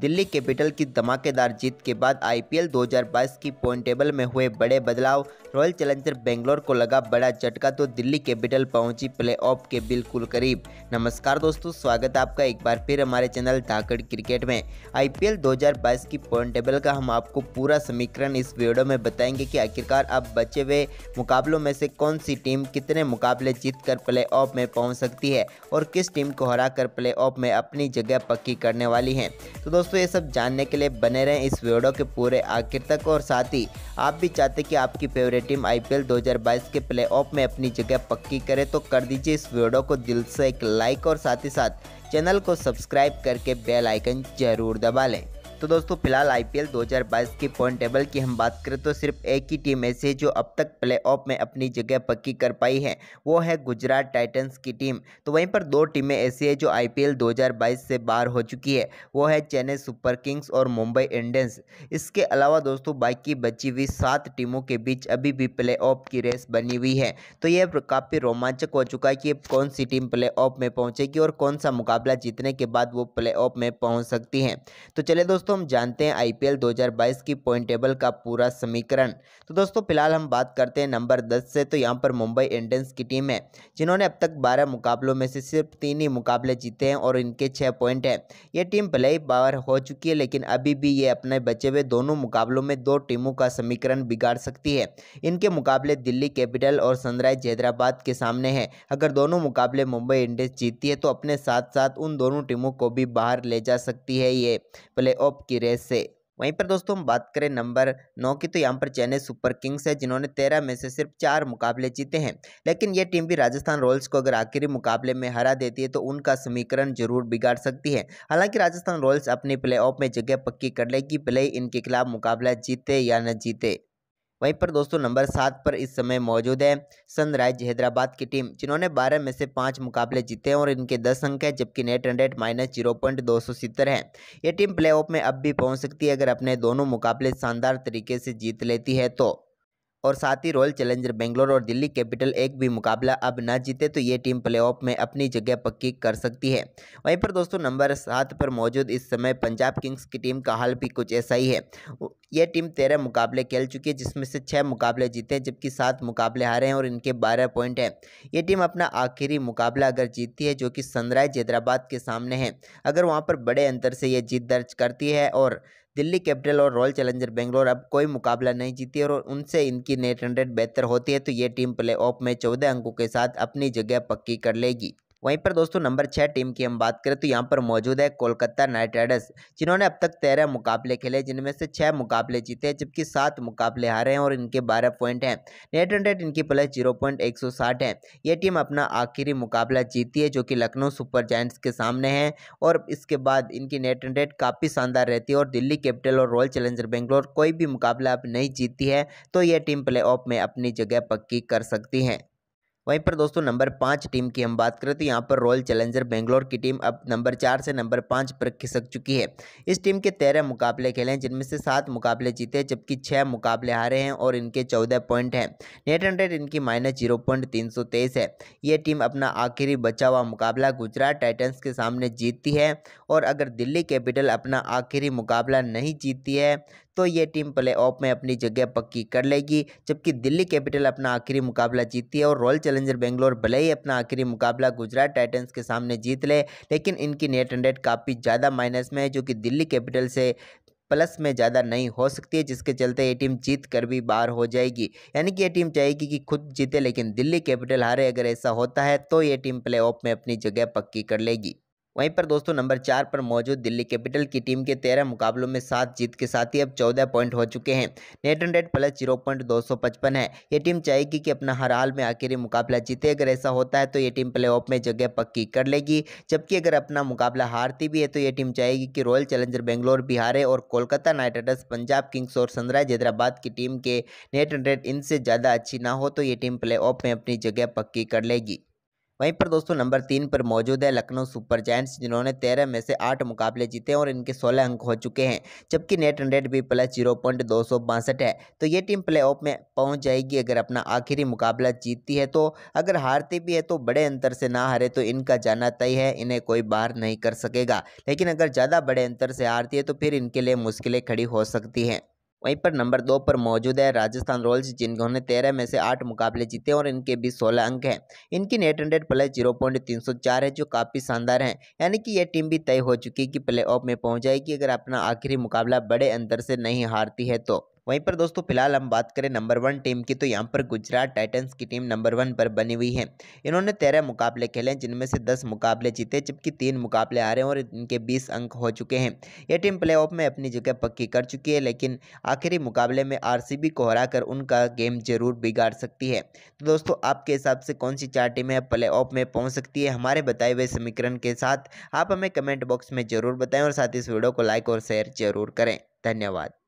Delhi capital की धमाकेदार जीत के बाद आईपीएल 2022 की पॉइंट टेबल में हुए बड़े बदलाव रॉयल चैलेंजर बेंगलोर को लगा बड़ा झटका तो दिल्ली कैपिटल पहुंची प्लेऑफ के बिल्कुल करीब नमस्कार दोस्तों स्वागत है आपका एक बार फिर हमारे चैनल धाकड़ क्रिकेट में आईपीएल 2022 की पॉइंट टेबल का हम आपको पूरा समीकरण इस वीडियो में बताएंगे कि आखिरकार अब बचे हुए मुकाबलों में से कौन सी टीम कितने मुकाबले जीत कर प्ले में पहुँच सकती है और किस टीम को हरा कर प्ले में अपनी जगह पक्की करने वाली है तो दोस्तों दोस्तों ये सब जानने के लिए बने रहें इस वीडियो के पूरे आखिर तक और साथ ही आप भी चाहते कि आपकी फेवरेट टीम आईपीएल 2022 के प्लेऑफ में अपनी जगह पक्की करे तो कर दीजिए इस वीडियो को दिल से एक लाइक और साथ ही साथ चैनल को सब्सक्राइब करके बेल आइकन जरूर दबा लें तो दोस्तों फिलहाल आईपीएल 2022 की पॉइंट टेबल की हम बात करें तो सिर्फ एक ही टीम ऐसी है जो अब तक प्लेऑफ में अपनी जगह पक्की कर पाई है वो है गुजरात टाइटंस की टीम तो वहीं पर दो टीमें ऐसी है जो आईपीएल 2022 से बाहर हो चुकी है वो है चेन्नई सुपर किंग्स और मुंबई इंडियंस इसके अलावा दोस्तों बाकी बची हुई सात टीमों के बीच अभी भी प्ले की रेस बनी हुई है तो यह काफ़ी रोमांचक हो चुका है कि कौन सी टीम प्ले में पहुँचेगी और कौन सा मुकाबला जीतने के बाद वो प्ले में पहुँच सकती है तो चले दोस्तों दोस्तों हम जानते हैं आईपीएल 2022 की पॉइंट टेबल का पूरा समीकरण तो दोस्तों फिलहाल हम बात करते हैं नंबर 10 से तो यहाँ पर मुंबई इंडियंस की टीम है जिन्होंने अब तक 12 मुकाबलों में से सिर्फ तीन ही मुकाबले जीते हैं और इनके छः पॉइंट हैं ये टीम भले ही पावर हो चुकी है लेकिन अभी भी ये अपने बचे हुए दोनों मुकाबलों में दो टीमों का समीकरण बिगाड़ सकती है इनके मुकाबले दिल्ली कैपिटल और सनराइज हैदराबाद के सामने हैं अगर दोनों मुकाबले मुंबई इंडियंस जीतती है तो अपने साथ साथ उन दोनों टीमों को भी बाहर ले जा सकती है ये प्ले ऑफ की रेस से वहीं पर दोस्तों हम बात करें नंबर नौ की तो यहाँ पर चेन्नई सुपर किंग्स है जिन्होंने तेरह में से सिर्फ चार मुकाबले जीते हैं लेकिन ये टीम भी राजस्थान रॉयल्स को अगर आखिरी मुकाबले में हरा देती है तो उनका समीकरण जरूर बिगाड़ सकती है हालांकि राजस्थान रॉयल्स अपने प्ले में जगह पक्की कर लेगी प्ले इनके खिलाफ मुकाबला जीते या न जीते वहीं पर दोस्तों नंबर सात पर इस समय मौजूद है सनराइज हैदराबाद की टीम जिन्होंने बारह में से पाँच मुकाबले जीते हैं और इनके दस अंक हैं जबकि net hundred minus zero point दो सौ सत्तर है ये टीम प्ले में अब भी पहुँच सकती है अगर अपने दोनों मुकाबले शानदार तरीके से जीत लेती है तो और साथ ही रॉयल चैलेंजर बेंगलोर और दिल्ली कैपिटल एक भी मुकाबला अब ना जीते तो ये टीम प्लेऑफ में अपनी जगह पक्की कर सकती है वहीं पर दोस्तों नंबर सात पर मौजूद इस समय पंजाब किंग्स की टीम का हाल भी कुछ ऐसा ही है ये टीम तेरह मुकाबले खेल चुकी है जिसमें से छः मुकाबले जीते हैं जबकि सात मुकाबले हारे हैं और इनके बारह पॉइंट हैं ये टीम अपना आखिरी मुकाबला अगर जीतती है जो कि सनराइज हैदराबाद के सामने है अगर वहाँ पर बड़े अंतर से ये जीत दर्ज करती है और दिल्ली कैपिटल और रॉयल चैलेंजर बेंगलोर अब कोई मुकाबला नहीं जीती और उनसे इनकी नेट हंड्रेड बेहतर होती है तो ये टीम प्ले ऑफ में चौदह अंकों के साथ अपनी जगह पक्की कर लेगी वहीं पर दोस्तों नंबर छः टीम की हम बात करें तो यहाँ पर मौजूद है कोलकाता नाइट राइडर्स जिन्होंने अब तक तेरह मुकाबले खेले जिनमें से छः मुकाबले जीते जबकि सात मुकाबले हारे हैं और इनके बारह पॉइंट हैं नेट हंड्रेड इनकी प्लस जीरो पॉइंट एक सौ साठ है ये टीम अपना आखिरी मुकाबला जीती है जो कि लखनऊ सुपर जैंट्स के सामने है और इसके बाद इनकी नेट हंड्रेड काफ़ी शानदार रहती है और दिल्ली कैपिटल और रॉयल चैलेंजर बेंगलोर कोई भी मुकाबला अब नहीं जीती है तो यह टीम प्ले में अपनी जगह पक्की कर सकती हैं वहीं पर दोस्तों नंबर पाँच टीम की हम बात करें तो यहाँ पर रॉयल चैलेंजर बेंगलोर की टीम अब नंबर चार से नंबर पाँच पर खिसक चुकी है इस टीम के तेरह मुकाबले खेले हैं जिनमें से सात मुकाबले जीते जबकि छः मुकाबले हारे हैं और इनके चौदह पॉइंट हैं नेट हंड्रेड इनकी माइनस जीरो पॉइंट तीन सौ तेईस है ये टीम अपना आखिरी बचा हुआ मुकाबला गुजरात टाइटन्स के सामने जीतती है और अगर दिल्ली कैपिटल अपना आखिरी मुकाबला नहीं जीतती है तो ये टीम प्ले ऑफ में अपनी जगह पक्की कर लेगी जबकि दिल्ली कैपिटल अपना आखिरी मुकाबला जीती है और रॉयल चैलेंजर बेंगलोर भले ही अपना आखिरी मुकाबला गुजरात टाइटन्स के सामने जीत ले, लेकिन इनकी नेट हंड्रेड काफ़ी ज़्यादा माइनस में है जो कि दिल्ली कैपिटल से प्लस में ज़्यादा नहीं हो सकती है जिसके चलते ये टीम जीत कर भी बाहर हो जाएगी यानी कि ये टीम चाहेगी कि खुद जीते लेकिन दिल्ली कैपिटल हारे अगर ऐसा होता है तो ये टीम प्ले ऑफ में अपनी जगह पक्की कर लेगी वहीं पर दोस्तों नंबर चार पर मौजूद दिल्ली कैपिटल की टीम के तेरह मुकाबलों में सात जीत के साथ ही अब चौदह पॉइंट हो चुके हैं net hundred plus zero point दो सौ पचपन है ये टीम चाहेगी कि अपना हर हाल में आखिरी मुकाबला जीते अगर ऐसा होता है तो ये टीम प्ले में जगह पक्की कर लेगी जबकि अगर अपना मुकाबला हारती भी है तो ये टीम चाहेगी कि रॉयल चैलेंजर बेंगलोर बिहारे और Kolkata Knight Riders Punjab Kings और सनराइज हैदराबाद की टीम के नेट हंड्रेड इनसे ज़्यादा अच्छी ना हो तो ये टीम प्ले में अपनी जगह पक्की कर लेगी वहीं पर दोस्तों नंबर तीन पर मौजूद है लखनऊ सुपर जैंट्स जिन्होंने तेरह में से आठ मुकाबले जीते हैं और इनके सोलह अंक हो चुके हैं जबकि नेट हंड्रेड भी प्लस जीरो पॉइंट दो सौ बासठ है तो ये टीम प्ले ऑफ में पहुंच जाएगी अगर अपना आखिरी मुकाबला जीतती है तो अगर हारती भी है तो बड़े अंतर से ना हारे तो इनका जाना तय है इन्हें कोई बाहर नहीं कर सकेगा लेकिन अगर ज़्यादा बड़े अंतर से हारती है तो फिर इनके लिए मुश्किलें खड़ी हो सकती हैं वहीं पर नंबर दो पर मौजूद है राजस्थान रॉयल्स जिन्होंने तेरह में से आठ मुकाबले जीते और इनके बीच सोलह अंक हैं इनकी net hundred plus zero point तीन सौ चार है जो काफ़ी शानदार है यानी कि यह टीम भी तय हो चुकी है कि प्ले ऑफ में पहुंच जाएगी अगर अपना आखिरी मुकाबला बड़े अंतर से नहीं हारती है तो वहीं पर दोस्तों फिलहाल हम बात करें नंबर वन टीम की तो यहाँ पर गुजरात टाइटंस की टीम नंबर वन पर बनी हुई है इन्होंने तेरह मुकाबले खेले जिनमें से दस मुकाबले जीते जबकि तीन मुकाबले आ रहे हैं और इनके बीस अंक हो चुके हैं यह टीम प्ले में अपनी जगह पक्की कर चुकी है लेकिन आखिरी मुकाबले में आर को हरा उनका गेम जरूर बिगाड़ सकती है तो दोस्तों आपके हिसाब से कौन सी चार टीमें प्ले में पहुँच सकती है हमारे बताए हुए समीकरण के साथ आप हमें कमेंट बॉक्स में ज़रूर बताएँ और साथ ही इस वीडियो को लाइक और शेयर जरूर करें धन्यवाद